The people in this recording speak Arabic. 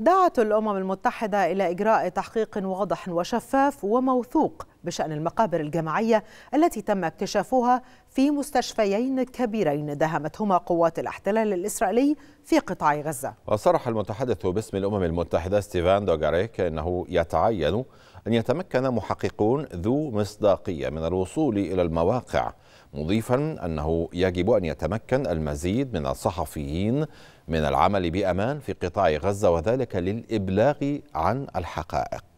دعت الأمم المتحدة إلى إجراء تحقيق واضح وشفاف وموثوق بشأن المقابر الجماعية التي تم اكتشافها في مستشفيين كبيرين دهمتهما قوات الاحتلال الإسرائيلي في قطاع غزة وصرح المتحدث باسم الأمم المتحدة ستيفان دوغاريك أنه يتعين أن يتمكن محققون ذو مصداقية من الوصول إلى المواقع مضيفا أنه يجب أن يتمكن المزيد من الصحفيين من العمل بأمان في قطاع غزة وذلك للإبلاغ عن الحقائق